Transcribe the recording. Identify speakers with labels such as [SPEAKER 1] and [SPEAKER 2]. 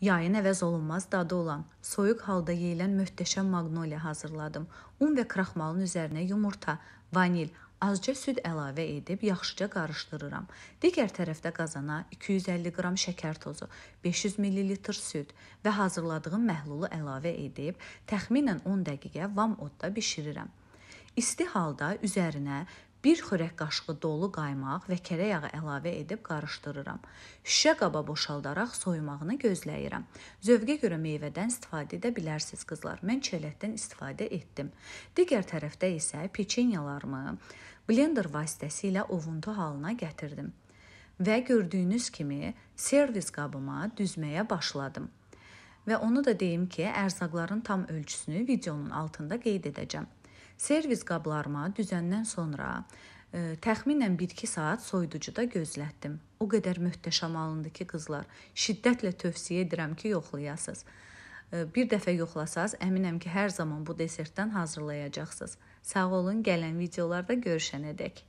[SPEAKER 1] Yayın əvəz olunmaz dadı olan, soyuq halda yeyilən möhtəşəm maqnoliya hazırladım. Un və kraxmalın üzərinə yumurta, vanil, azca süd əlavə edib yaxşıca qarışdırıram. Digər tərəfdə qazana 250 qram şəkər tozu, 500 ml süd və hazırladığım məhlulu əlavə edib təxminən 10 dəqiqə vam odda bişirirəm. İsti halda üzərinə 1 xörək qaşığı dolu qaymaq və kərə yağı əlavə edib qarışdırıram. Şüşə qaba boşaldaraq soyumağını gözləyirəm. Zövqə görə meyvədən istifadə edə bilərsiniz qızlar. Mən çeləkdən istifadə etdim. Digər tərəfdə isə peçenyalarımı blender vasitəsilə ovuntu halına gətirdim. Və gördüyünüz kimi servis qabıma düzməyə başladım. Və onu da deyim ki, ərzaqların tam ölçüsünü videonun altında qeyd edəcəm. Servis qablarımı düzəndən sonra ə, e, təxminən 1-2 saat soyuducuda gözlətdim. O qədər möhtəşəm alındı ki, qızlar, şiddətlə tövsiyə edirəm ki, yoxlayasınız. Ə, e, bir dəfə yoxlasaz, əminəm ki, hər zaman bu desertdən hazırlayacaqsınız. Sağ olun, gələn videolarda görüşənədək.